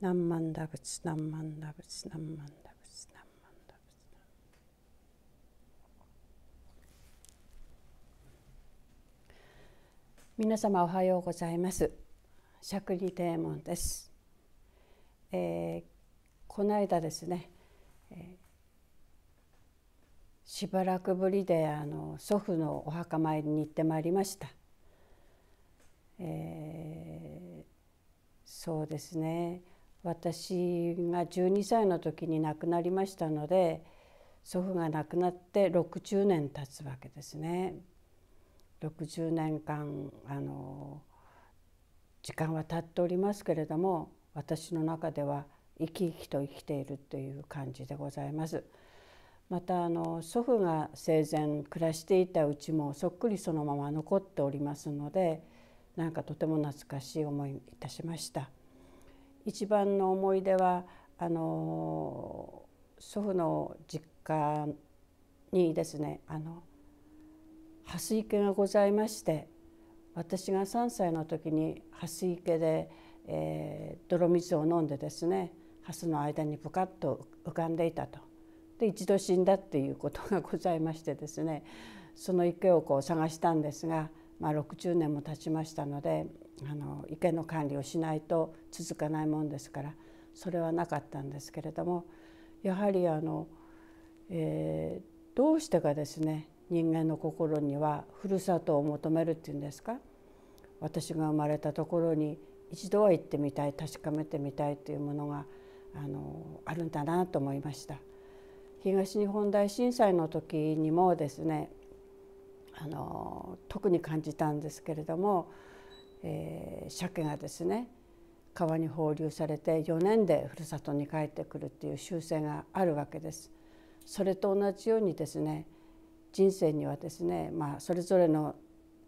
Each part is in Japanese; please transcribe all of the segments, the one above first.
何万打仏何万打仏何万打仏何万打仏皆様おはようございます釈理デ門です、えー、この間ですね、えー、しばらくぶりであの祖父のお墓参りに行ってまいりました、えー、そうですね私が12歳の時に亡くなりましたので祖父が亡くなって60年経つわけですね。60年間あの時間は経っておりますけれども私の中では生き生きと生きているという感じでございます。またあの祖父が生前暮らしていたうちもそっくりそのまま残っておりますのでなんかとても懐かしい思いいたしました。一番の思い出はあの祖父の実家にですねあの蓮池がございまして私が3歳の時に蓮池で、えー、泥水を飲んでですね蓮の間にぷかっと浮かんでいたとで一度死んだっていうことがございましてですねその池をこう探したんですが、まあ、60年も経ちましたのであの池の管理をしないと続かないもんですからそれはなかったんですけれどもやはりあの、えー、どうしてかですね人間の心にはふるさとを求めるっていうんですか私が生まれたところに一度は行ってみたい確かめてみたいというものがあのあるんだなと思いました東日本大震災の時にもですねあの特に感じたんですけれどもえー、鮭がですね川に放流されて4年でふるさとに帰ってくるっていう習性があるわけです。それと同じようにですね人生にはですね、まあ、それぞれの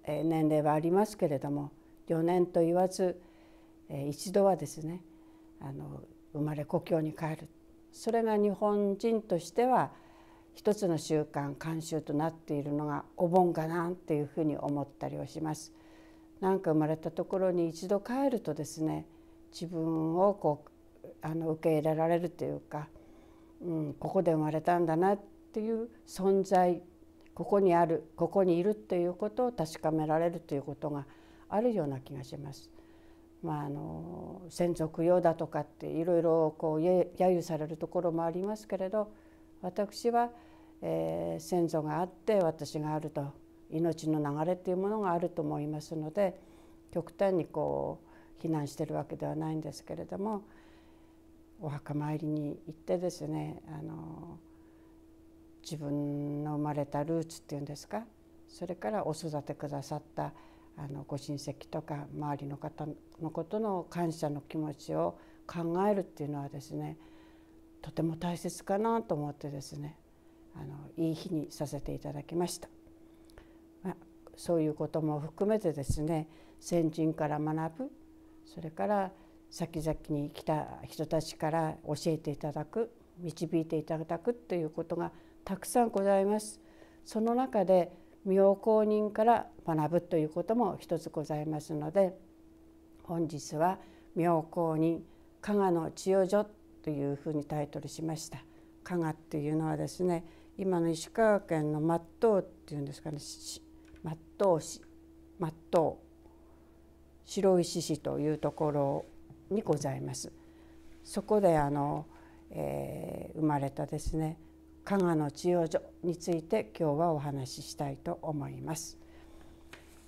年齢はありますけれども4年と言わず一度はですねあの生まれ故郷に帰るそれが日本人としては一つの習慣慣習となっているのがお盆かなっていうふうに思ったりをします。なんか生まれたところに一度帰るとですね自分をこうあの受け入れられるというか、うん、ここで生まれたんだなっていう存在ここにあるここにいるということを確かめられるということがあるような気がします。まあ、あの先祖供養だとかっていろいろこう揶揄されるところもありますけれど私は、えー、先祖があって私があると命の流れっていうものがあると思いますので極端にこう避難してるわけではないんですけれどもお墓参りに行ってですねあの自分の生まれたルーツっていうんですかそれからお育てくださったあのご親戚とか周りの方のことの感謝の気持ちを考えるっていうのはですねとても大切かなと思ってですねあのいい日にさせていただきました。そういうことも含めてですね先人から学ぶそれから先々に来た人たちから教えていただく導いていただくということがたくさんございます。その中で妙高人から学ぶということも一つございますので本日は「妙高人加賀の千代所」というふうにタイトルしました。加賀っていうのはですね今の石川県の松頭っていうんですかね松頭市松頭白石市というところにございます。そこであの、えー、生まれたですね加賀の治療所について今日はお話ししたいと思います。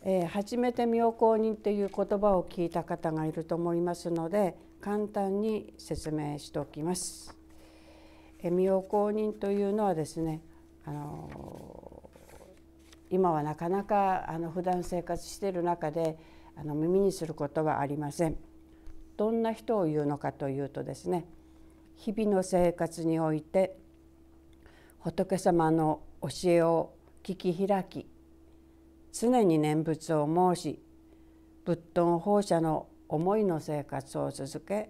えー、初めて妙高人という言葉を聞いた方がいると思いますので簡単に説明しておきます。え妙高人というのはですねあの今はなかなかあの普段生活している中であの耳にすることはありません。どんな人を言うのかというとですね日々の生活において仏様の教えを聞き開き常に念仏を申し仏頓放射の思いの生活を続け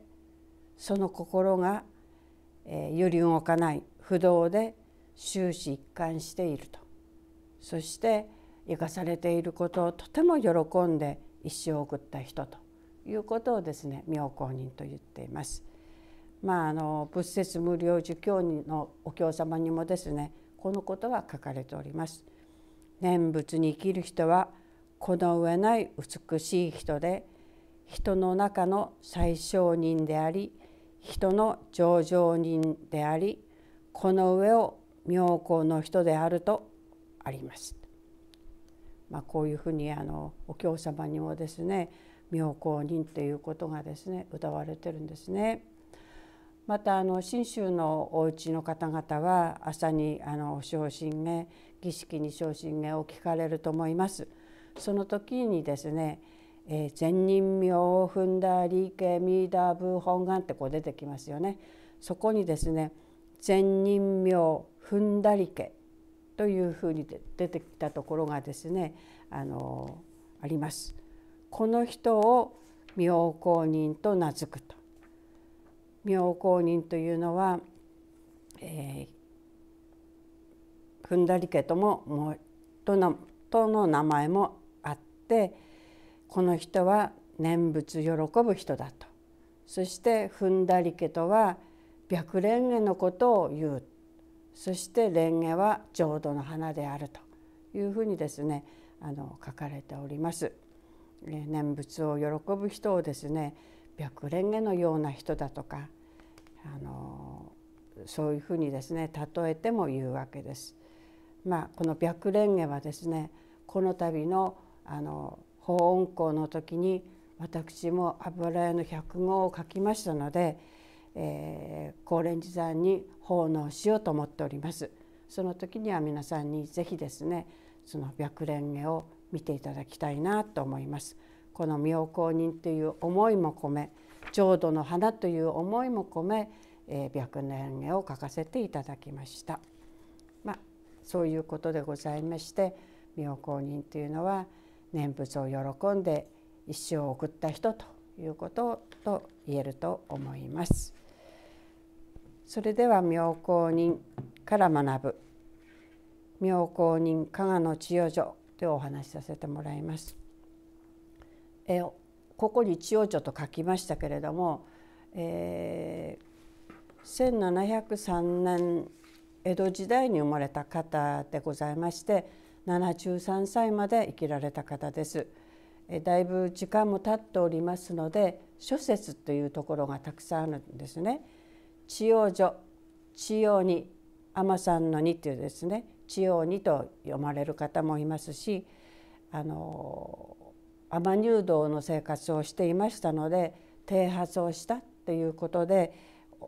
その心が、え揺り動かない不動で終始一貫しているとそして生かされていることをとても喜んで一生を送った人ということをですね妙高人と言っています。まあ、あの仏説無料儒教のお経様にもですねこのことは書かれております。念仏に生きる人はこの上ない美しい人で人の中の最小人であり人の上場人でありこの上を妙高の人であるとあります。まあ、こういうふうにあのお経様にもですね妙高人ということがですね歌われてるんですね。またあの信州のお家の方々は朝にあの昇進へ儀式に昇進へを聞かれると思います。その時にですね「えー、善人名を踏んだ理系ミーダーブ本願」ってこう出てきますよね。そこにですね「善人名踏んだり家」というふうに出てきたところがですねあのあります。この人を妙高人と名付くと妙高人というのは、えー、踏んだり家とももとのとの名前もあってこの人は念仏喜ぶ人だとそして踏んだり家とは白蓮華のことを言うそしてレンゲは浄土の花であるというふうにですねあの書かれております。念仏を喜ぶ人をですね白蓮華のような人だとかあのそういうふうにですね例えても言うわけです。まあ、この白蓮華はですねこの度のあの法恩公の時に私も油絵の百号を書きましたのでえー、高蓮寺山に奉納しようと思っておりますその時には皆さんにぜひですねその白蓮華を見ていただきたいなと思いますこの妙高人という思いも込め浄土の花という思いも込め、えー、白蓮華を書かせていただきましたまあそういうことでございまして妙高人というのは念仏を喜んで一生を送った人ということと言えると思います。それでは妙高人から学ぶ妙高人加賀の千代女でお話しさせてもらいます。えここに千代女と書きましたけれども、えー、1703年江戸時代に生まれた方でございまして73歳まで生きられた方です。だいぶ時間も経っておりますので諸説というところがたくさんあるんですね。千代女千代に天さんの「に」というですね千代にと読まれる方もいますしあの天入道の生活をしていましたので剃髪をしたということで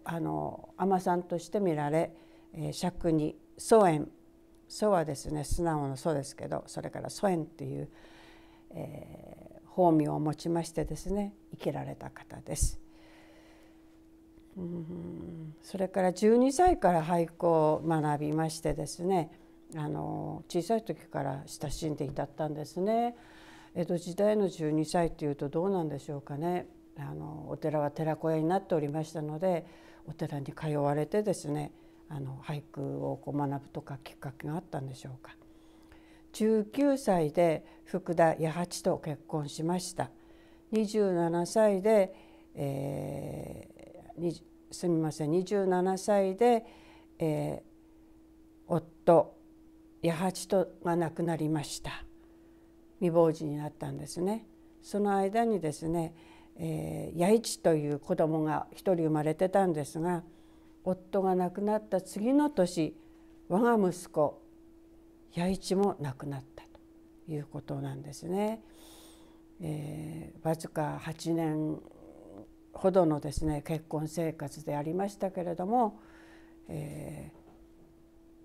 あの天さんとして見られ、釈に祖縁祖はですね素直の祖ですけどそれから祖縁という、えー、法名を持ちましてですね生きられた方です。それから12歳から俳句を学びましてですねあの小さい時から親しんでいたったんですね。江戸時代の12歳っていうとどうなんでしょうかねあのお寺は寺子屋になっておりましたのでお寺に通われてですねあの俳句をこう学ぶとかきっかけがあったんでしょうか。19歳で福田八八と結婚しました。27歳で、えーすみません27歳で、えー、夫八八とが亡くなりました未亡人になったんですね。その間にですね、えー、八一という子供が一人生まれてたんですが夫が亡くなった次の年我が息子八一も亡くなったということなんですね。えー、わずか8年ほどのですね結婚生活でありましたけれども、え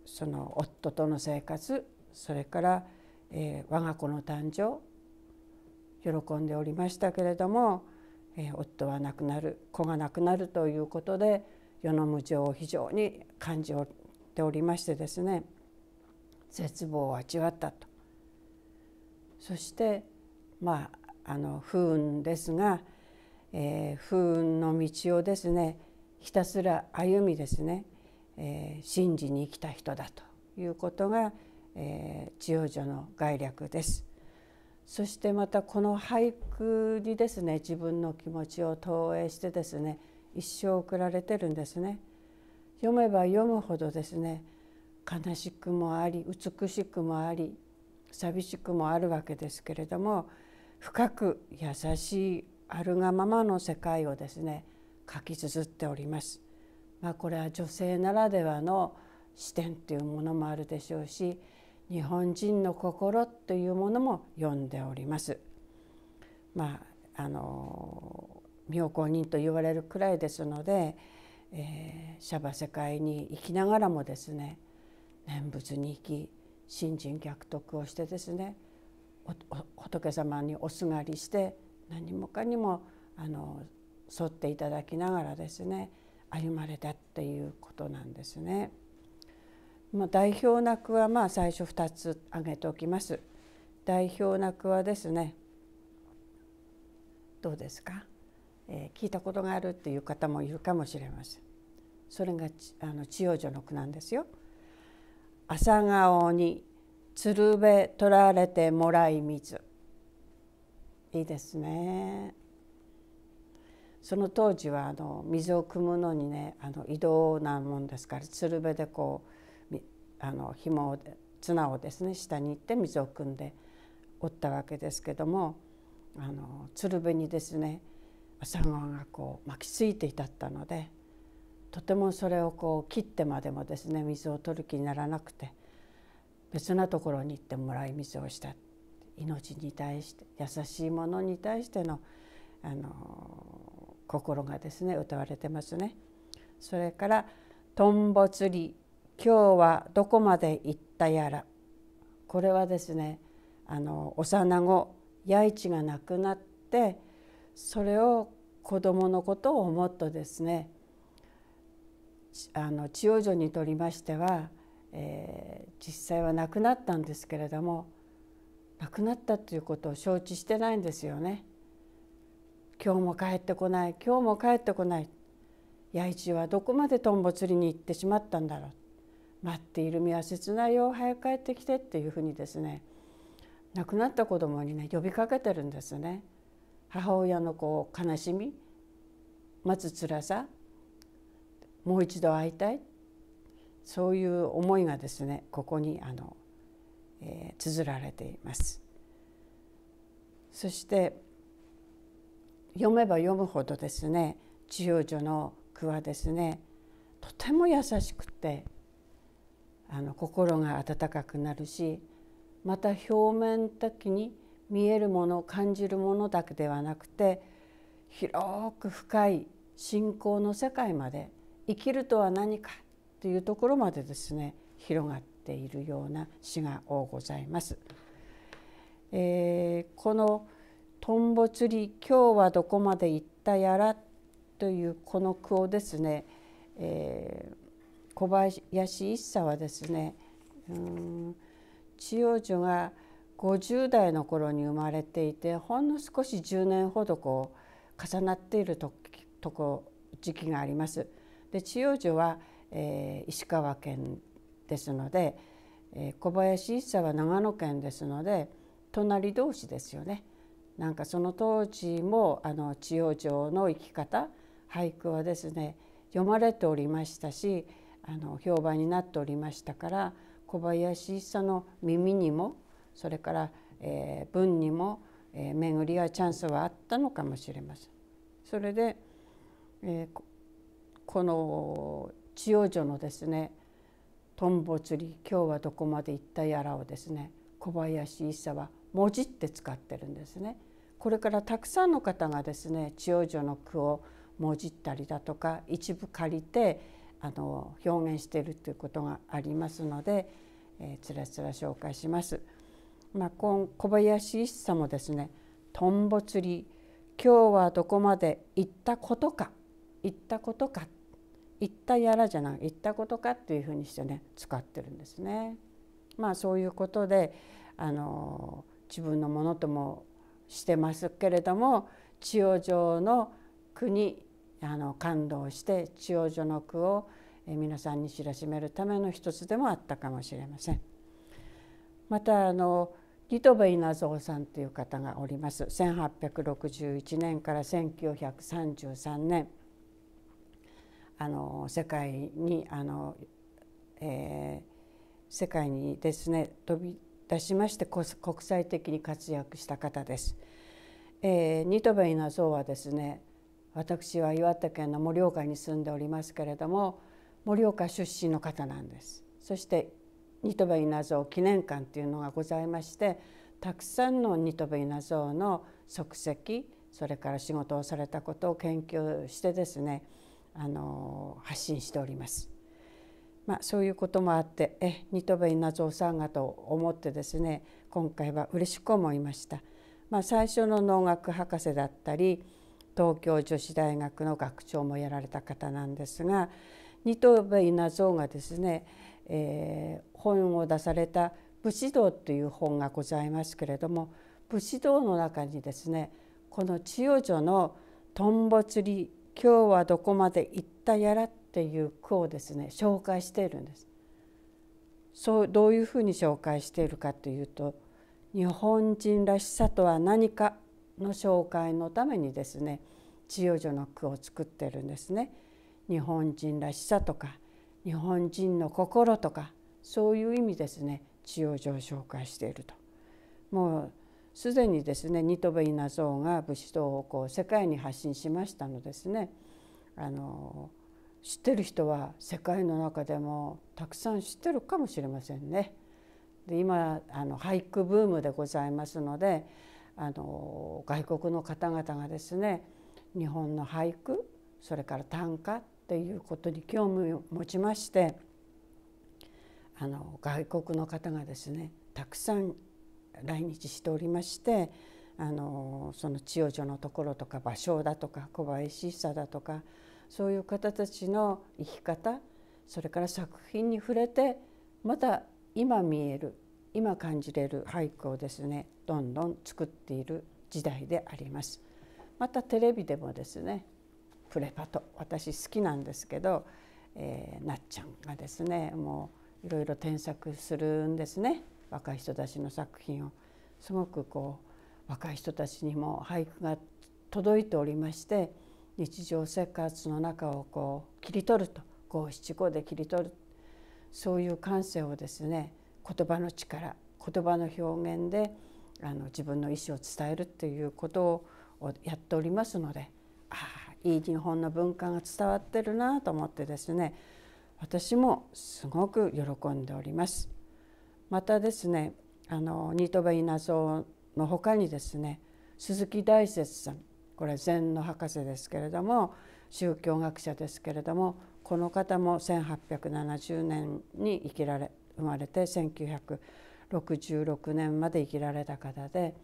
ー、その夫との生活それから、えー、我が子の誕生喜んでおりましたけれども、えー、夫は亡くなる子が亡くなるということで世の無常を非常に感じておりましてですね絶望を味わったとそしてまああの不運ですがえー、不運の道をですねひたすら歩みですね、えー、信じに生きた人だということが、えー、千代女の概略です。そしてまたこの俳句にですね自分の気持ちを投影してですね一生送られてるんですね。読めば読むほどですね悲しくもあり美しくもあり寂しくもあるわけですけれども深く優しいあるがままの世界をですね書き綴っております。まあ、これは女性ならではの視点というものもあるでしょうし日本人の心というものも読んでおります。まあ、あの妙高人と言われるくらいですので、えー、シャバ世界に生きながらもですね念仏に生き新人逆徳をしてですね仏様におすがりして何もかにもあの沿っていただきながらですね歩まれたっていうことなんですね。まあ、代表な句はまあ最初2つ挙げておきます。代表な句はですねどうですか、えー、聞いたことがあるっていう方もいるかもしれません。それがあの千代女の句なんですよ。朝顔に鶴瓶取られてもらい水いいですねその当時はあの水を汲むのにねあの移動なもんですから鶴瓶でこうあの紐を綱をですね下に行って水を汲んでおったわけですけどもあの鶴瓶にですね朝顔がこう巻きついていたったのでとてもそれをこう切ってまでもですね水を取る気にならなくて別なところに行ってもらい水をしたって命に対して優しいものに対してのあの心がですね歌われてますね。それから「とんぼ釣り今日はどこまで行ったやら」これはですねあの幼子弥一が亡くなってそれを子供のことを思っとですねあの千代女にとりましては、えー、実際は亡くなったんですけれども亡くなったということを承知してないんですよね。今日も帰ってこない今日も帰ってこない弥一はどこまでとんぼ釣りに行ってしまったんだろう待っている身は切ないよ早く帰ってきてっていうふうにですね亡くなった子供にね呼びかけてるんですね。母親のこう悲しみ待つ辛さもう一度会いたいそういう思いがですねここにあのえ綴られていますそして読めば読むほどですね千代女の句はですねとても優しくてあの心が温かくなるしまた表面的に見えるもの感じるものだけではなくて広く深い信仰の世界まで生きるとは何かというところまでですね広がっているような詩が多ございます。えー、この「トンボ釣り今日はどこまで行ったやら」というこの句をですね、えー、小林一茶はですねうん千代女が50代の頃に生まれていてほんの少し10年ほどこう重なっているととこ時期があります。で千代女は、えー、石川県ですので、えー、小林一茶は長野県ですので隣同士ですよね。なんかその当時もあの千代城の生き方俳句はですね読まれておりましたしあの評判になっておりましたから小林一茶の耳にもそれから、えー、文にも、えー、巡りやチャンスはあったのかもしれません。それで、えー、この千代女のですねトンボ釣り今日はどこまで行ったやらをですね小林一茶はもじって使ってるんですね。これからたくさんの方がですね千代女の句をもじったりだとか一部借りてあの表現しているということがありますので、えつらつら紹介します。まあ、今小林一茶もですね「とんぼ釣り今日はどこまで行ったことか行ったことか」言ったやらじゃない言ったことかっていうふうにしてね使ってるんですね。まあそういうことであの自分のものともしてますけれども千代城の句にあの感動して千代城の句を皆さんに知らしめるための一つでもあったかもしれません。またあのリトベイナゾウさんという方がおります1861年から1933年あの世界にあの、えー、世界にですね飛び出しまして国際的に活躍した方です。えー、ニトベイナゾはですね私は岩手県の盛岡に住んでおりますけれども盛岡出身の方なんですそしてニトベイナゾ記念館というのがございましてたくさんのニトベイナゾの足跡それから仕事をされたことを研究してですねあの発信しております。まあ、そういうこともあってえニトベイナゾウさんがと思ってですね今回は嬉しく思いました。まあ、最初の農学博士だったり東京女子大学の学長もやられた方なんですが二頭部稲造がですね、えー、本を出された「武士道」という本がございますけれども武士道の中にですねこの千代女のとんぼ釣り今日はどこまで行ったやらっていう句をですね紹介しているんです。そうどういうふうに紹介しているかというと日本人らしさとは何かの紹介のためにですね千代女の句を作ってるんですね。日本人らしさとか日本人の心とかそういう意味ですね千代女を紹介していると。もうすでにですねニトベイナゾーが武士東をこう世界に発信しましたのですねあの知ってる人は世界の中でもたくさん知ってるかもしれませんね。で今あの俳句ブームでございますのであの外国の方々がですね日本の俳句それから短歌っていうことに興味を持ちましてあの外国の方がですねたくさん来日しておりましてあのその千代女のところとか芭蕉だとか小林久だとかそういう方たちの生き方それから作品に触れてまた今見える今感じれる俳句をですねどんどん作っている時代であります。またテレビでもですねプレパと私好きなんですけど、えー、なっちゃんがですねもういろいろ添削するんですね。若い人たちの作品をすごくこう若い人たちにも俳句が届いておりまして日常生活の中をこう切り取ると五七五で切り取るそういう感性をですね言葉の力言葉の表現であの自分の意思を伝えるということをやっておりますのでああいい日本の文化が伝わってるなと思ってですね私もすごく喜んでおります。またですねあの新戸稲造の他にですね鈴木大拙さんこれ禅の博士ですけれども宗教学者ですけれどもこの方も1870年に生きられ生まれて1966年まで生きられた方で、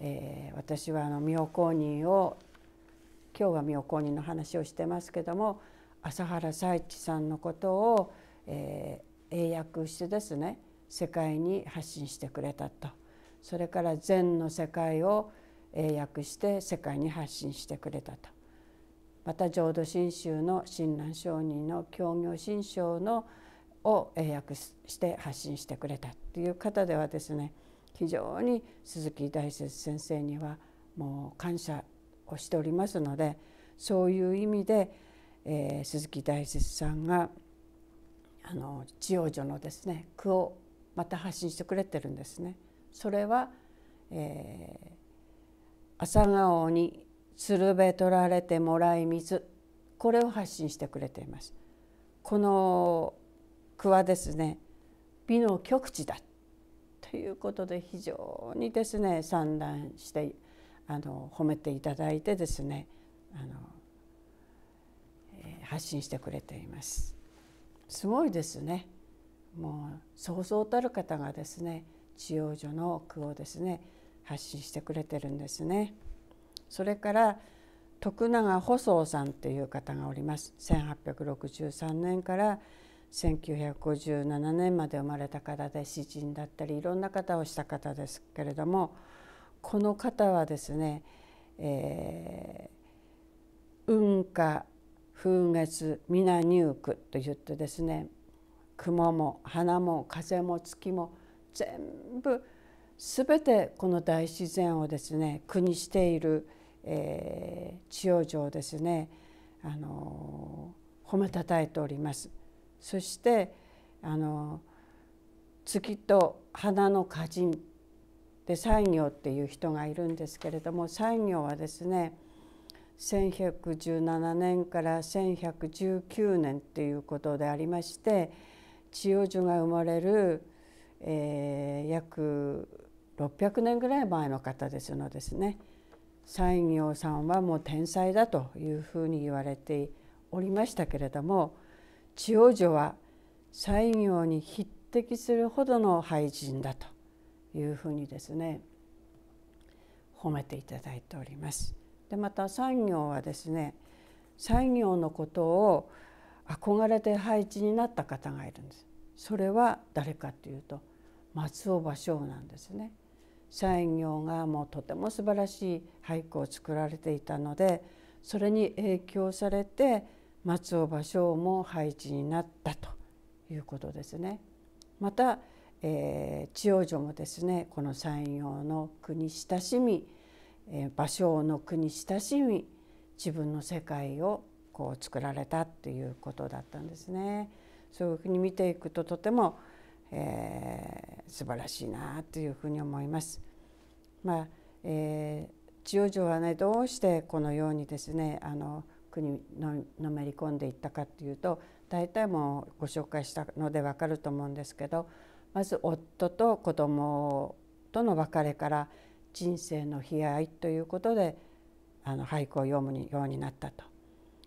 えー、私はあの妙公人を今日は妙公人の話をしてますけども朝原佐一さんのことを、えー、英訳してですね世界に発信してくれたとそれから禅の世界を英訳して世界に発信してくれたとまた浄土真宗の親鸞上人の教行心章のを英訳して発信してくれたという方ではですね非常に鈴木大拙先生にはもう感謝をしておりますのでそういう意味で、えー、鈴木大拙さんがあの千代女のですね句をまた発信してくれてるんですね。それは、えー、朝顔に鶴瓶取られてもらい水これを発信してくれています。この句はですね美の極地だということで非常にですね散乱してあの褒めていただいてですねあの、えー、発信してくれています。すごいですね。もうそうそうたる方がですね治療所の句をですね発信してくれてるんですね。それから徳永細宗さんという方がおります1863年から1957年まで生まれた方で詩人だったりいろんな方をした方ですけれどもこの方はですね、えー、運河風月皆入句と言ってですね雲も花も風も月も全部全てこの大自然をですね苦にしている、えー、千代城ですね、あのー、褒めたたえております。そして、あのー、月と花の歌人で西行っていう人がいるんですけれども西行はですね1117年から1119年っていうことでありまして千代女が生まれる、えー、約600年ぐらい前の方ですのですね西行さんはもう天才だというふうに言われておりましたけれども千代女は西行に匹敵するほどの俳人だというふうにですね褒めていただいております。でまた西行はですね西行のことを憧れて配置になった方がいるんですそれは誰かというと松尾芭蕉なんですね西行がもうとても素晴らしい俳句を作られていたのでそれに影響されて松尾芭蕉も配置になったということですね。また、えー、千代女もですねこの山陽の句に親しみ、えー、芭蕉の句に親しみ自分の世界をこう作られたっていうことだったんですね。そういうふうに見ていくととても、えー、素晴らしいなというふうに思います。まあえー、千代城はねどうしてこのようにですねあの国ののめり込んでいったかっていうと大体もうご紹介したのでわかると思うんですけどまず夫と子供との別れから人生の悲哀ということであの俳句を読むようになったと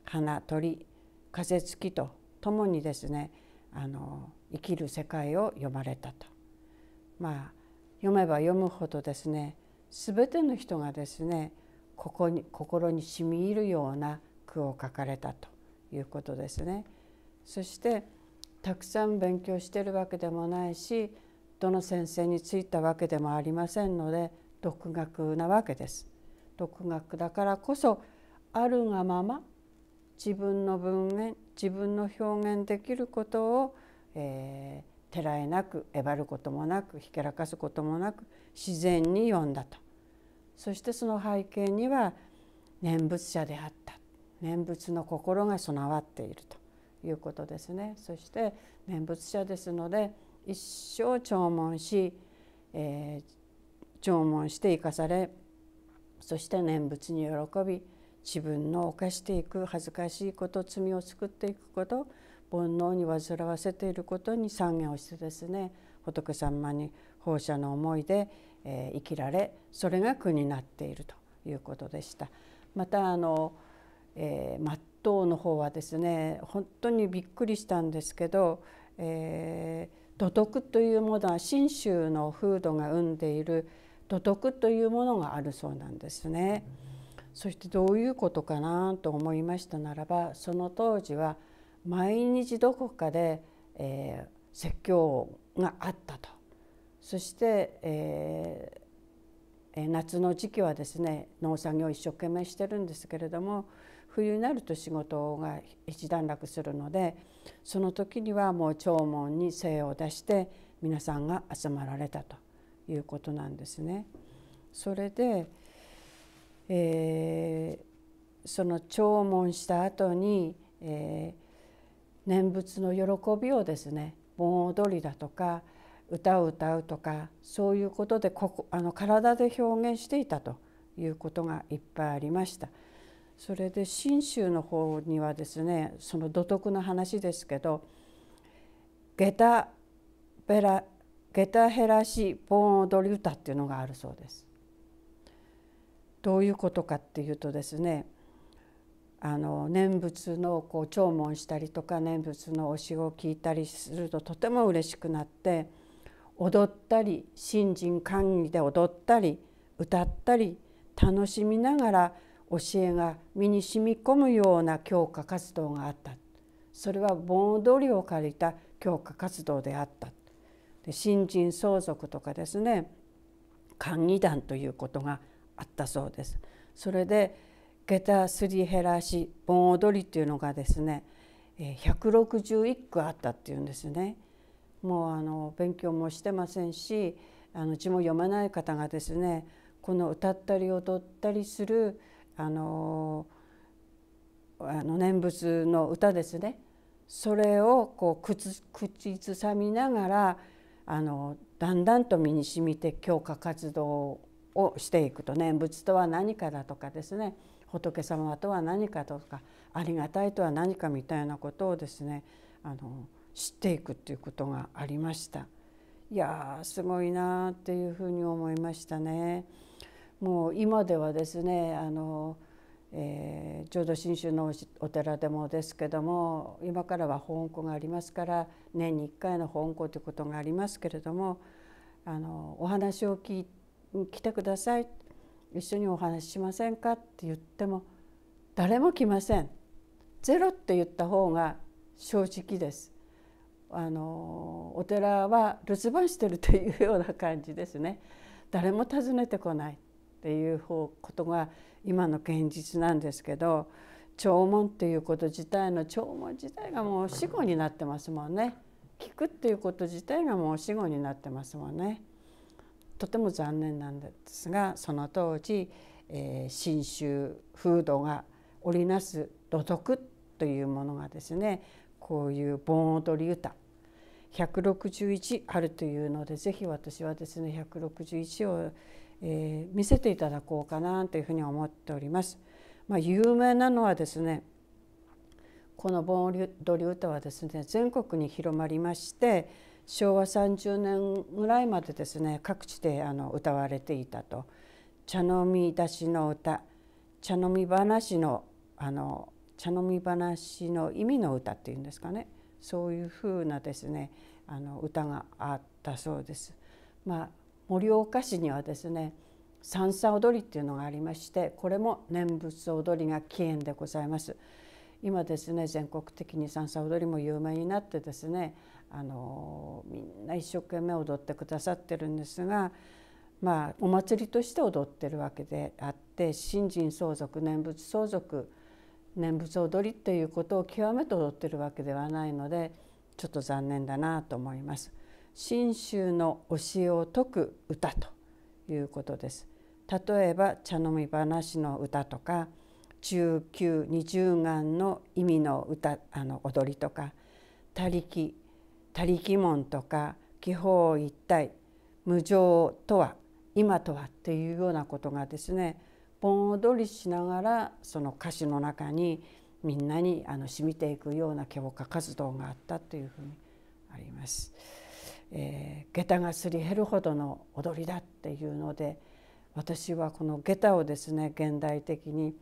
花鳥風付きとともにですねあの生きる世界を読まれたと。まあ読めば読むほどですね全ての人がですねここに心に染み入るような句を書かれたということですね。そしてたくさん勉強してるわけでもないしどの先生についたわけでもありませんので独学なわけです。独学だからこそあるがまま自分の文言自分の表現できることを、えー、てらえなくえばることもなくひけらかすこともなく自然に読んだとそしてその背景には念仏者であった念仏の心が備わっているということですねそして念仏者ですので一生弔問し、えー、弔問して生かされそして念仏に喜び自分の犯していく恥ずかしいこと罪を作っていくこと煩悩に煩わせていることに参言をしてですね仏様に放射の思いで、えー、生きられそれが苦になっているということでした。またあの、えー、当の方はですね本当にびっくりしたんですけど、えー、土徳というものは信州の風土が生んでいる土徳というものがあるそうなんですね。うんそしてどういうことかなと思いましたならばその当時は毎日どこかで、えー、説教があったとそして、えー、夏の時期はですね農作業を一生懸命してるんですけれども冬になると仕事が一段落するのでその時にはもう弔問に精を出して皆さんが集まられたということなんですね。それで、えー、その弔問した後に、えー、念仏の喜びをですね盆踊りだとか歌を歌うとかそういうことでここあの体で表現していたということがいっぱいありました。それで信州の方にはですねその土徳の話ですけど下駄ベラ下駄減らし盆踊り歌っていうのがあるそうです。どういうことかっていうとですねあの念仏のこう聴聞したりとか念仏の教えを聞いたりするととても嬉しくなって踊ったり新人歓喜で踊ったり歌ったり楽しみながら教えが身に染み込むような教化活動があったそれは盆踊りを借りた教化活動であったで新人相続とかですね官議団ということがあったそうです。それで下駄すり減らし盆踊りっていうのがですね161句あったっていうんですね。もうあの勉強もしてませんしあの字も読まない方がですねこの歌ったり踊ったりするあのあの念仏の歌ですねそれをこう口ずさみながらあのだんだんと身にしみて教化活動をしていくと念仏とは何かだとかですね仏様とは何かとかありがたいとは何かみたいなことをですねあの知っていくっていうことがありましたいやーすごいなーっていうふうに思いましたねもう今ではですねあの、えー、うど信州のお寺でもですけども今からは本庫がありますから年に1回の本庫ということがありますけれどもあのお話を聞いて来てください一緒にお話ししませんか?」って言っても誰も来ません。ゼロって言った方が正直です。あのお寺は留守番してるというような感じですね。誰も訪ねてこないっていうことが今の現実なんですけど弔問っていうこと自体の弔問自体がもう死後になってますもんね。聞くっていうこと自体がもう死後になってますもんね。とても残念なんですがその当時、えー、州風土が織りなす土徳というものがですねこういう盆踊り歌161あるというので是非私はですね161を、えー、見せていただこうかなというふうに思っております。まあ、有名なのはですねこの盆踊り歌はですね全国に広まりまして昭和30年ぐらいまでですね各地であの歌われていたと茶飲み出しの歌茶飲み話のあの茶飲み話の意味の歌っていうんですかねそういうふうなですねあの歌があったそうです。まあ、盛岡市にはですね三叉踊りっていうのがありましてこれも念仏踊りが起源でございます。今ですね全国的に三叉踊りも有名になってですねあのみんな一生懸命踊ってくださってるんですが、まあ、お祭りとして踊ってるわけであって新人相続念仏相続念仏踊りということを極めて踊ってるわけではないのでちょっと残念だなと思います。信州の教えを説く歌ということです。例えば茶飲み話の歌とか中級二十眼の意味の歌あの踊りとか「他力他力門とか気泡一体無常とは今とはっていうようなことがですね盆踊りしながらその歌詞の中にみんなにあの染みていくような教科活動があったというふうにあります。えー、下駄がすり減るほどの踊りだっていうので私はこの下駄をですね現代的に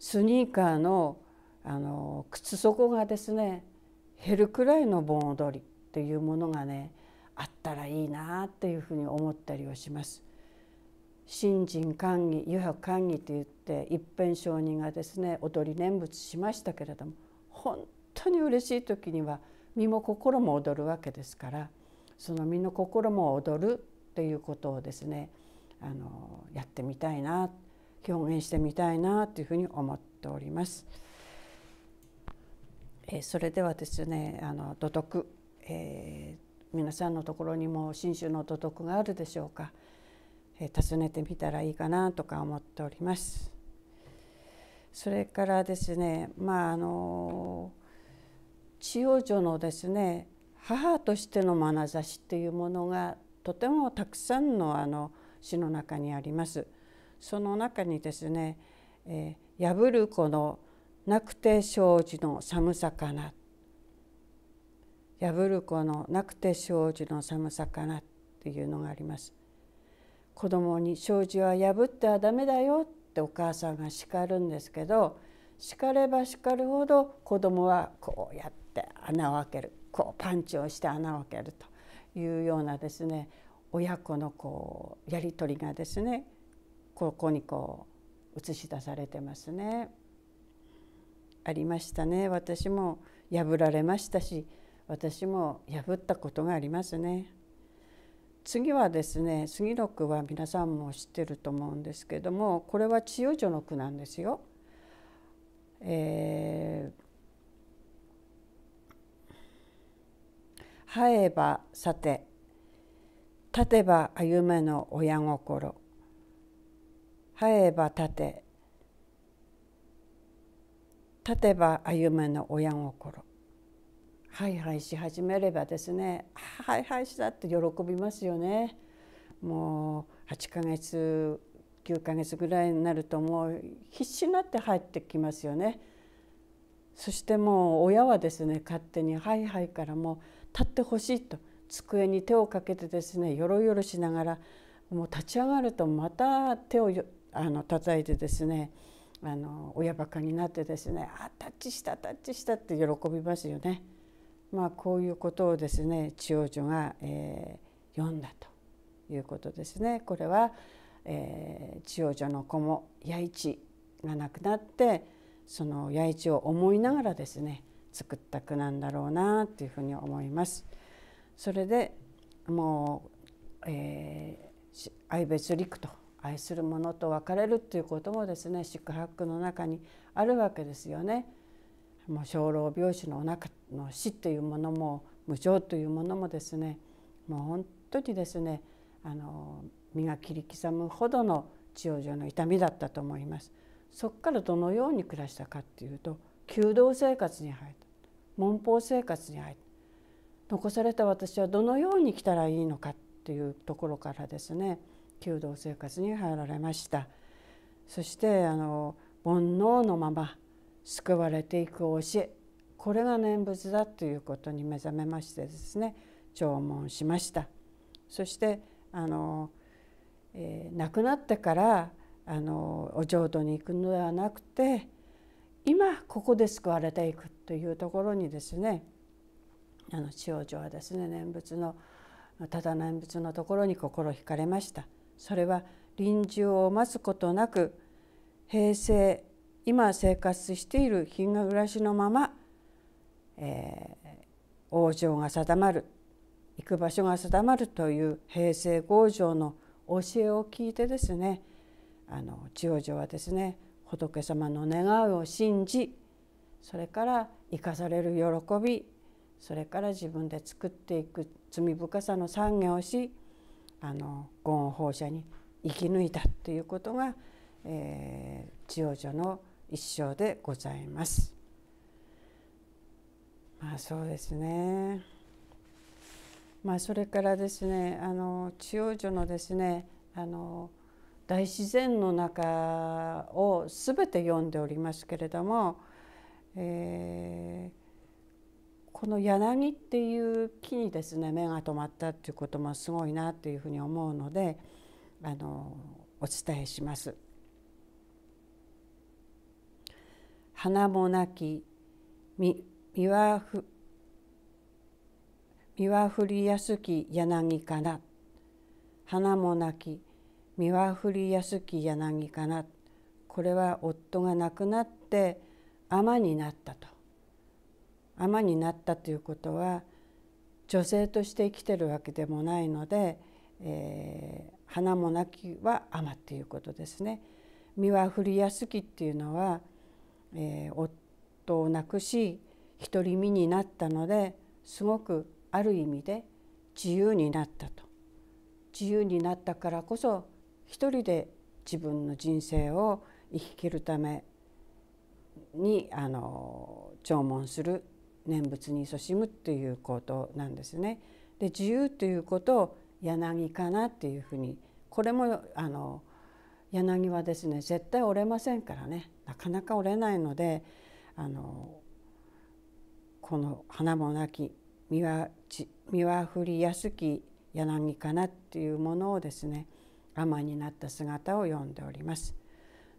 スニーカーのあの靴底がですね減るくらいの盆踊りっていうものがねあったらいいなっていうふうに思ったりをします。信心寛義油白寛義といって一辺承人がですね踊り念仏しましたけれども本当に嬉しい時には身も心も踊るわけですからその身の心も踊るっていうことをですねあのやってみたいな表現してみたいなというふうに思っております。えそれではですねあの土徳えー、皆さんのところにも信州の土徳があるでしょうか、えー、訪ねてみたらいいかなとか思っております。それからですねまああの千代女のですね母としての眼差しっていうものがとてもたくさんのあの詩の中にあります。その中にですね「えー、破る子のなくて障子の寒さかな」破る子のなくて障子の寒さかなっていうのがあります子供に障子は破ってはダメだよってお母さんが叱るんですけど叱れば叱るほど子供はこうやって穴を開けるこうパンチをして穴を開けるというようなですね親子のこうやり取りがですねここにこう映し出されてますね。ありましたね私も破られましたし私も破ったことがありますね。次はですね杉の句は皆さんも知ってると思うんですけどもこれは千代女の句なんですよ。えー、生えばさて立てば歩めの親心生えば立て立てば歩めの親心ハイハイし始めればですねハイハイしたって喜びますよね。もう8ヶ月9ヶ月ぐらいになるともう必死になって入ってきますよね。そしてもう親はですね勝手に「はいはい」からもう立ってほしいと机に手をかけてですねよろよろしながらもう立ち上がるとまた手をあの叩いてですねあの親バカになってですね「あタッチしたタッチした」って喜びますよね。まあ、こういうことをですね代女が、えー、読んだということですね。これは、えー、千代女の子も弥一が亡くなってその弥一を思いながらですね作った句なんだろうなというふうに思います。それでもう、えー、愛別陸と愛する者と別れるということもですね宿泊の中にあるわけですよね。もう小老病死の中の死というものも無常というものもですねもう本当にですねあの身が切り刻むほどの治療上の痛みだったと思います。そこからどのように暮らしたかっていうと弓道生活に入った門法生活に入った残された私はどのように来たらいいのかっていうところからですね弓道生活に入られました。そしてあの煩悩のまま救われていく教えこれが念仏だということに目覚めましてですね弔問しましたそしてあの、えー、亡くなってからあのお浄土に行くのではなくて今ここで救われていくというところにですねあの千代女はですね念仏のただ念仏のところに心惹かれました。それは臨終を待つことなく平成今生活している貧乏暮らしのまま、えー、王城が定まる行く場所が定まるという平成五条の教えを聞いてですねあの千代女はですね仏様の願いを信じそれから生かされる喜びそれから自分で作っていく罪深さの懺悔をしあのゴ放に生き抜いたということが、えー、千代女の一生でございます。まあそうですね。まあそれからですねあの千代女のですねあの大自然の中を全て読んでおりますけれども、えー、この柳っていう木にですね目が止まったっていうこともすごいなっていうふうに思うのであのお伝えします。花もなきみ身はふ降りやすき柳かな花もなき身は降りやすき柳かなこれは夫が亡くなって尼になったと尼になったということは女性として生きてるわけでもないので、えー、花もなきは尼っていうことですね。身は降りやすきっていうのはえー、夫を亡くし独り身になったのですごくある意味で自由になったと自由になったからこそ一人で自分の人生を生き切るためにあの弔問する念仏に勤しむということなんですね。で自由ということを柳かなっていうふうにこれもあの柳はですね絶対折れませんからねなかなか折れないのであのこの花もなき実は実は降りやすき柳かなっていうものをですね尼になった姿を読んでおります。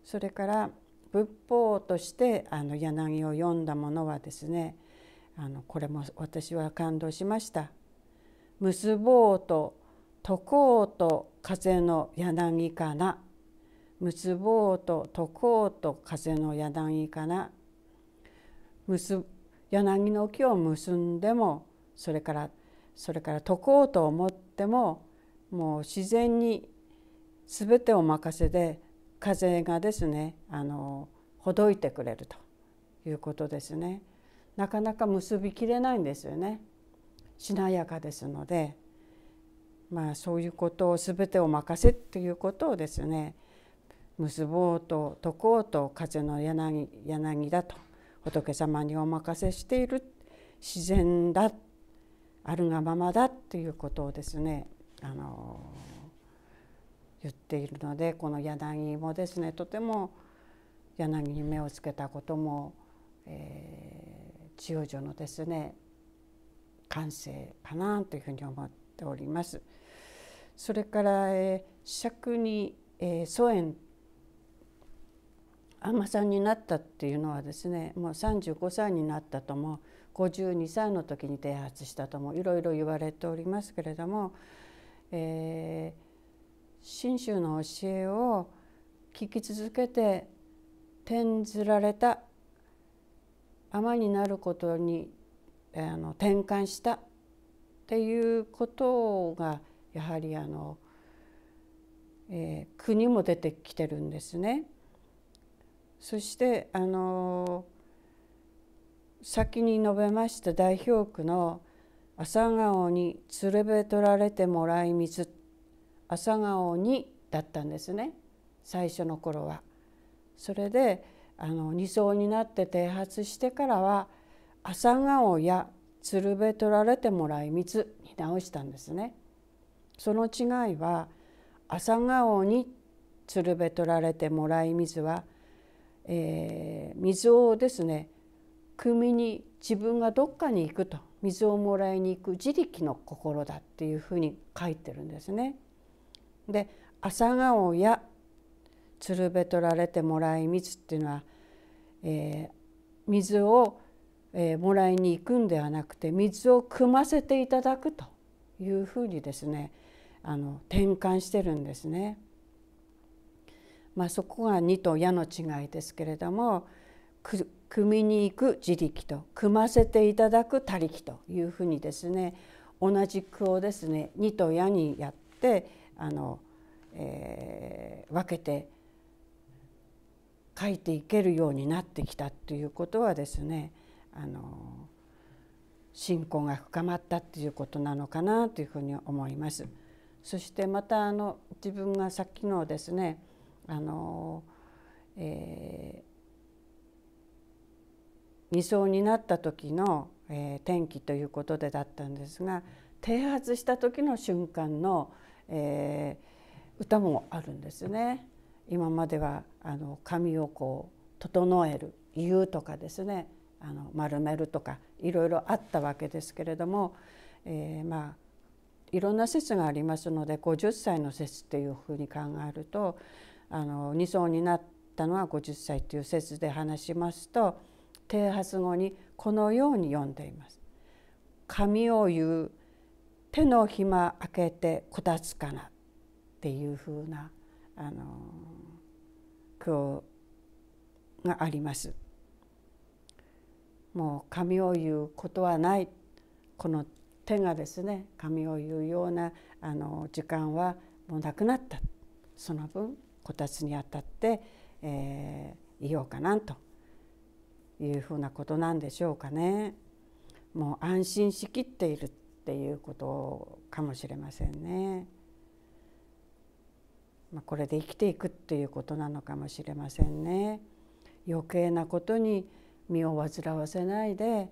それから仏法としてあの柳を読んだものはですねあのこれも私は感動しました。結ぼうと解こうと風の柳かな結ぼうと解こうと風の柳かな結柳の木を結んでもそれからそれから解こうと思ってももう自然に全てお任せで風がですねあのほどいてくれるということですねなかなか結びきれないんですよねしなやかですのでまあそういうことを全てお任せということをですね結ぼうと解こうと風の柳柳だと仏様にお任せしている自然だあるがままだということをですねあの言っているのでこの柳もですねとても柳に目をつけたことも、えー、千代女のですね感性かなというふうに思っております。それから、えー、釈に、えー、疎遠あさんになったっていうのはですねもう35歳になったとも52歳の時に啓発したともいろいろ言われておりますけれども、えー、信州の教えを聞き続けて転ずられた尼になることにあの転換したっていうことがやはりあの、えー、国も出てきてるんですね。そしてあの先に述べました代表句の「朝顔に連れ取られてもらい水」「朝顔に」だったんですね最初の頃は。それであの2層になって剃発してからは「朝顔や鶴瓶取られてもらい水」に直したんですね。その違いは「朝顔に鶴瓶取られてもらい水」は「えー、水をですね汲みに自分がどっかに行くと水をもらいに行く自力の心だっていうふうに書いてるんですね。で朝顔や鶴瓶取られてもらい水っていうのは、えー、水を、えー、もらいに行くんではなくて水を汲ませていただくというふうにですねあの転換してるんですね。まあ、そこが二」と矢の違いですけれども組みに行く自力と組ませていただく他力というふうにですね同じ句をですね二」と矢にやってあの、えー、分けて書いていけるようになってきたということはですねあの信仰が深まったということなのかなというふうに思います。そしてまたあの自分がさっきのですねあの、えー、未になった時の、えー、天気ということでだったんですが停発した時の瞬間の、えー、歌もあるんですね。今まではあの髪をこう整える言うとかですねあの丸めるとかいろいろあったわけですけれども、えー、まあいろんな説がありますので50歳の説っていうふうに考えるとあの二層になったのは50歳という説で話しますと剃髪後にこのように読んでいます。髪を言う手の暇開けてこたつかなっていうふうなあの句があります。もう髪を言うことはないこの手がですね髪を言うようなあの時間はもうなくなったその分こたつにあたって、えー、いようかなというふうなことなんでしょうかね。もう安心しきっているっていうことかもしれませんね。まあ、これで生きていくっていうことなのかもしれませんね。余計なことに身を煩わせないで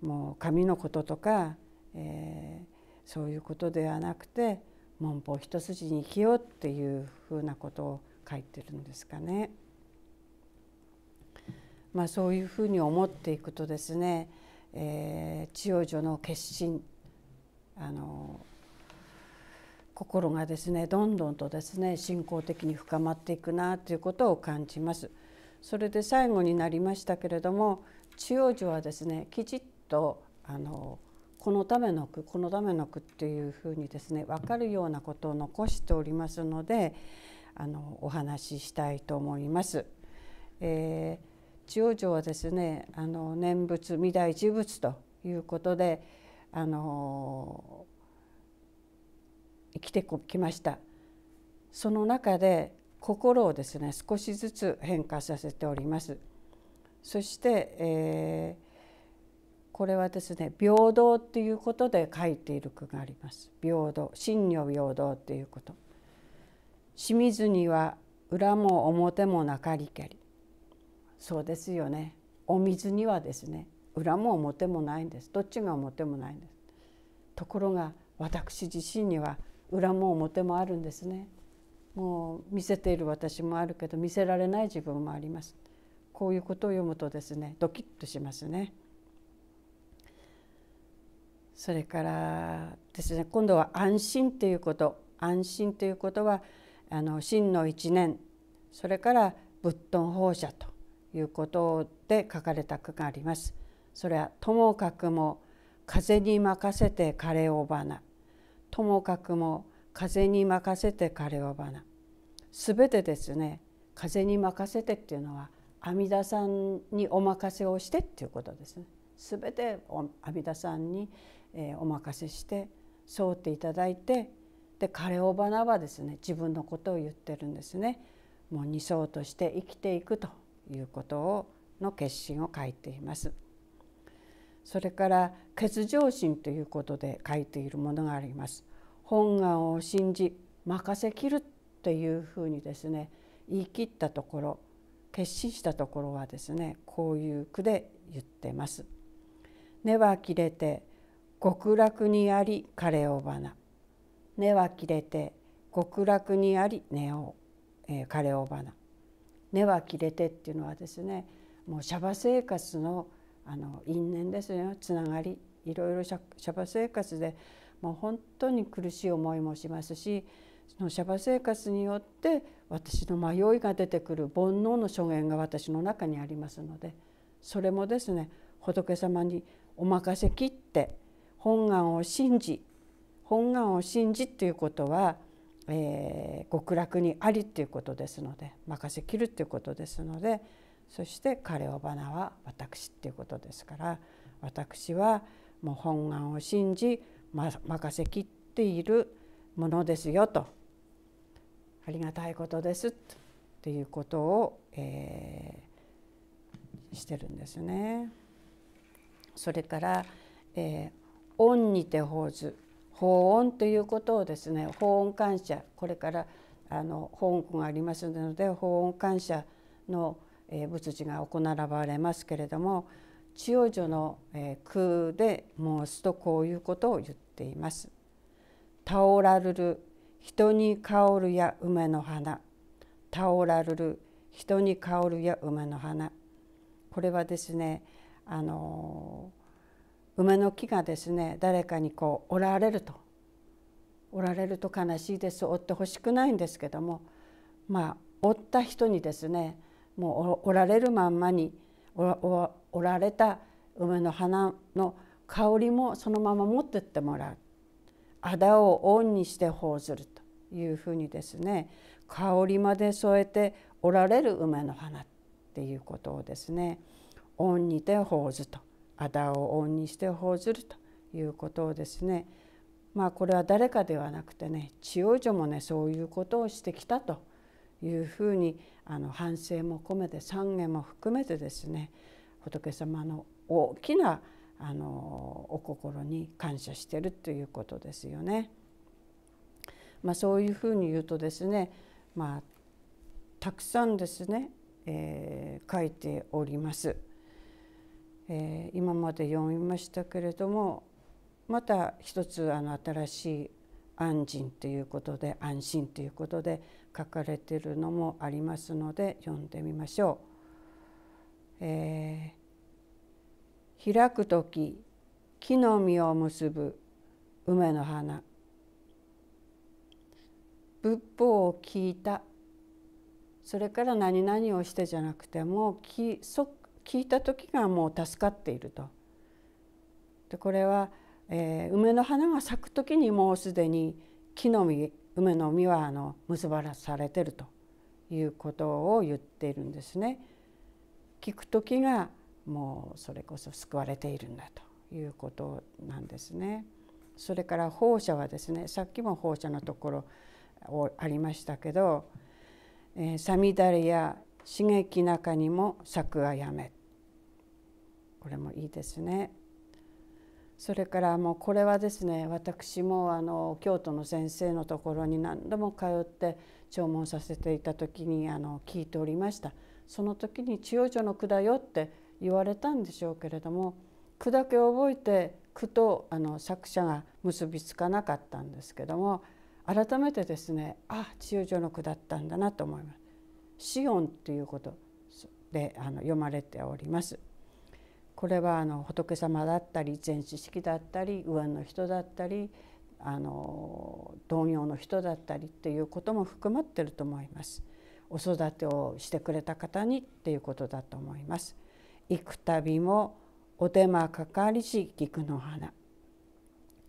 もう紙のこととか、えー、そういうことではなくて文法一筋に生きようっていうふうなことを書いてるんですかね。まあ、そういうふうに思っていくとですね、えー、千代女の決心あの心がですねどんどんとですね信仰的に深まっていくなということを感じます。それで最後になりましたけれども千代女はですねきちっとあのこのための句このための句っていうふうにですね分かるようなことを残しておりますので、あのお話ししたいと思います。えー、千代城はですねあの念仏未来事仏ということであの生きてきましたその中で心をですね少しずつ変化させておりますそして、えー、これはですね平等っていうことで書いている句があります平等真如平等っていうこと清水には裏も表もなかりけりそうですよねお水にはですね裏も表もないんですどっちが表もないんですところが私自身には裏も表もあるんですねもう見せている私もあるけど見せられない自分もありますこういうことを読むとですねドキッとしますねそれからですね今度は安心ということ安心ということはあの真の一年それから仏頓放射ということで書かれた句があります。それはともかくも風に任せて枯れ尾花ともかくも風に任せて枯れ尾花すべてですね風に任せてっていうのは阿弥陀さんにお任せをしてっていうことですね。すべて阿弥陀さんにお任せしてそうっていただいてで彼をバナはですね自分のことを言ってるんですね。もう二層として生きていくということをの決心を書いています。それから欠上心ということで書いているものがあります。本願を信じ任せきるというふうにですね言い切ったところ決心したところはですねこういう句で言ってます。根は切れて極楽にあり枯れ尾花根は切れて極楽にあり根を、えー、枯れお花根は切れてっていうのはですねもうシャバ生活のあの因縁ですよつながりいろいろシャバ生活でもう本当に苦しい思いもしますしそのシャバ生活によって私の迷いが出てくる煩悩の所言が私の中にありますのでそれもですね仏様にお任せきって本願を信じ本願を信じとていうことは、えー、極楽にありっていうことですので任せきるっていうことですのでそして彼を花は私っていうことですから私はもう本願を信じ、ま、任せきっているものですよとありがたいことですっていうことを、えー、してるんですね。それから、えー、恩にて法図保温ということをですね保温感謝これからあの法音庫がありますので保温感謝の、え仏事が行われますけれども千代女の、え空で申すとこういうことを言っています。タオラルル人に香るや梅の花タオラルル人に香るや梅の花これはですねあのー梅の木がですね誰かにこう折られると折られると悲しいです折ってほしくないんですけどもまあ折った人にですねもう折られるまんまに折られた梅の花の香りもそのまま持ってってもらうあだをオンにして奉ずるというふうにですね香りまで添えて折られる梅の花っていうことをですねオンにて奉ずとアダを恩にして報ずるということをですねまあこれは誰かではなくてね千代女もねそういうことをしてきたというふうにあの反省も込めて懺悔も含めてですね仏様の大きなあのお心に感謝してるということですよね。まあ、そういうふうに言うとですね、まあ、たくさんですね、えー、書いております。えー、今まで読みましたけれどもまた一つあの新しい安心ということで安心ということで書かれてるのもありますので読んでみましょう。えー、開く時木の実を結ぶ梅の花仏法を聞いたそれから何々をしてじゃなくても木そっ聞いた時がもう助かっていると。でこれは、えー、梅の花が咲く時にもうすでに木の実梅の実はあの結ばされてるということを言っているんですね。聞く時がもうそれこそ救われているんだということなんですね。それから放射はですねさっきも放射のところありましたけど、えー、サミや刺激中にも尺はやめこれもいいですねそれからもうこれはですね私もあの京都の先生のところに何度も通って弔問させていた時にあの聞いておりましたその時に「千代女の句だよ」って言われたんでしょうけれども句だけ覚えて句とあの作者が結びつかなかったんですけども改めてですねあ千代女の句だったんだなと思います。シオンということであの読まれております。これはあの仏様だったり全知識だったり右腕の人だったりあの同業の人だったりっていうことも含まってると思います。お育てをしてくれた方にっていうことだと思います。行くたびもお手間かかりし菊の花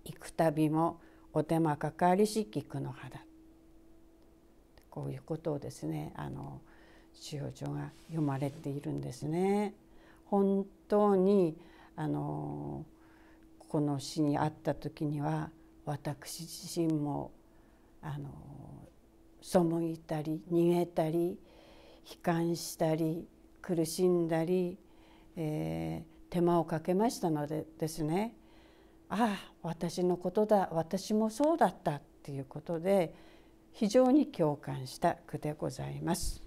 行くたびもお手間かかりし菊の花こういうことをですねあの修行書が読まれているんですね。本当にあのこの詩にあった時には私自身もあの背いたり逃げたり悲観したり苦しんだり、えー、手間をかけましたのでですねああ私のことだ私もそうだったっていうことで非常に共感した句でございます。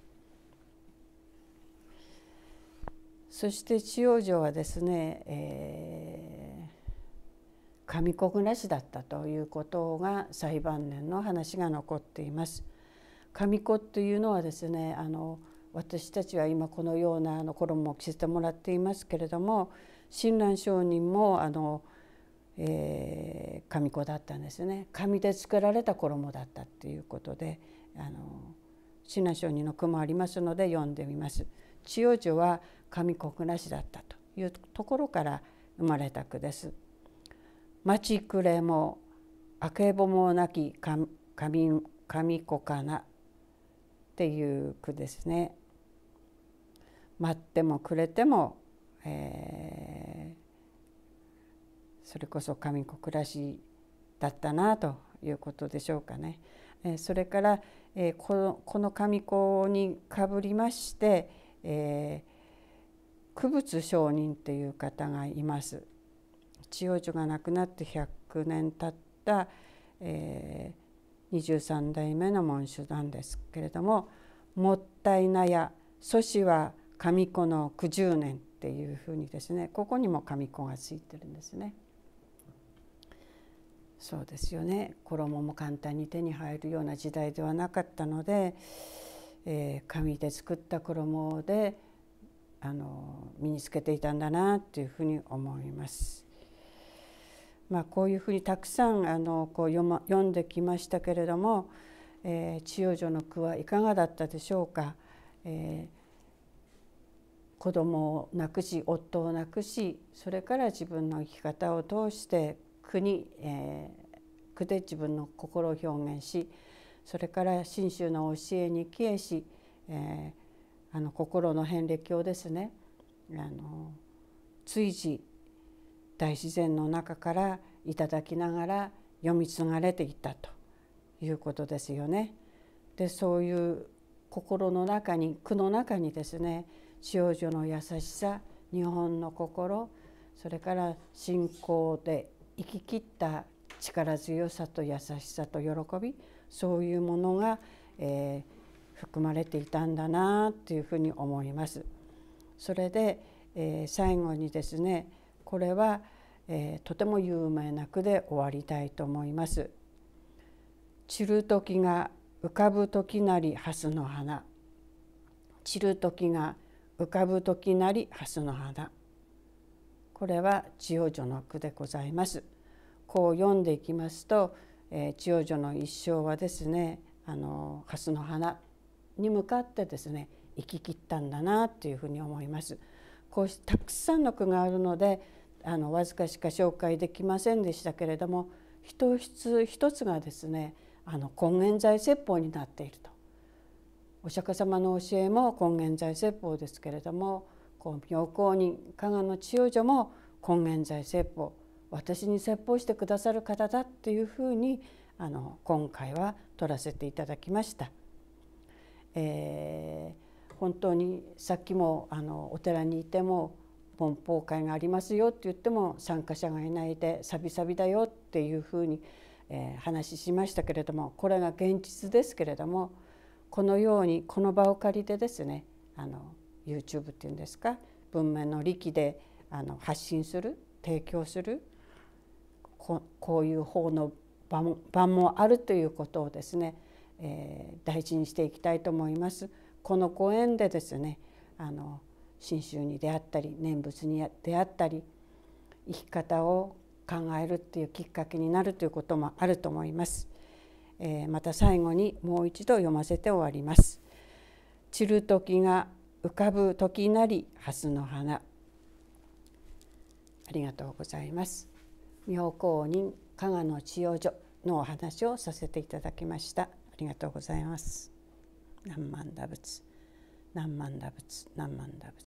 そして千代城はですね、えー、上国なしだったということが裁判年の話が残っています。神子というのはですねあの私たちは今このようなあの衣を着せてもらっていますけれども親鸞上人もあのえー、神子だったんですね紙で作られた衣だったっていうことであの指南書にの句もありますので読んでみます。千代女は神子なしだったというところから生まれた句です。町暮れも明けぼもなき神神子かなっていう句ですね。待ってもくれても、えー、それこそ神子暮らしだったなということでしょうかね。それから、この神子にかぶりまして、区仏上人という方がいます。千代女が亡くなって100年経った、えー、23代目の門主なんですけれども「もったいなや祖師は神子の九十年」っていうふうにですねここにも神子がついてるんですね。そうですよね衣も簡単に手に入るような時代ではなかったので、えー、紙で作った衣であの身につけていたんだなというふうに思います。まあ、こういうふうにたくさんあのこう読,、ま、読んできましたけれども、えー、千代女の句はいかがだったでしょうか。えー子供を亡くし夫を亡くしそれから自分の生き方を通して句に、えー、句で自分の心を表現しそれから信州の教えに帰依し、えー、あの心の遍歴をですねあの随時大自然の中からいただきながら読み継がれていったということですよね。でそういう心の中に句の中にですね少女の優しさ日本の心それから信仰で生き切った力強さと優しさと喜びそういうものが、えー、含まれていたんだなというふうに思います。それで、えー、最後にですねこれは、えー、とても有名な句で終わりたいと思います。散る時が浮かぶ時なり蓮の花散る時が浮かぶ時なり蓮の花これは千代女の句でございます。こう読んでいきますと、えー、千代女の一生はですねあの蓮の花に向かってですね行き切ったんだなというふうに思います。こうたくさんの句があるのであのわずかしか紹介できませんでしたけれども一つ一つがですねあの根源在説法になっているとお釈迦様の教えも根源在説法ですけれどもこう妙高人加賀の千代女も根源在説法私に説法してくださる方だというふうにあの今回は取らせていただきました。えー、本当にさっきもあのお寺にいても奔放会がありますよって言っても参加者がいないでサビサビだよっていうふうに、えー、話しましたけれどもこれが現実ですけれどもこのようにこの場を借りてですねあの YouTube っていうんですか文明の利器であの発信する提供するこういう方の場も場もあるということをですね、えー、大事にしていきたいと思います。このご縁でですねあの信州に出会ったり念仏に出会ったり生き方を考えるっていうきっかけになるということもあると思います。えー、また最後にもう一度読ませて終わります。散る時が浮かぶ時なり蓮の花ありがとうございます妙高人加賀の千代所のお話をさせていただきましたありがとうございます南万打仏南万打仏南万打仏